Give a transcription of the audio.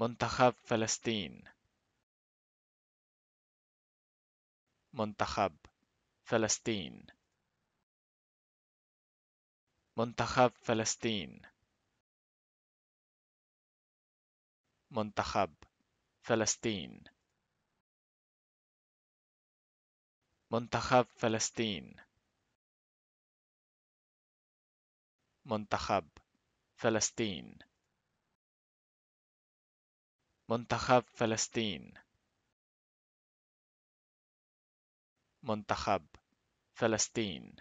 منتخب فلسطين منتخب فلسطين منتخب فلسطين منتخب فلسطين منتخب فلسطين منتخب فلسطين منتخب فلسطين منتخب فلسطين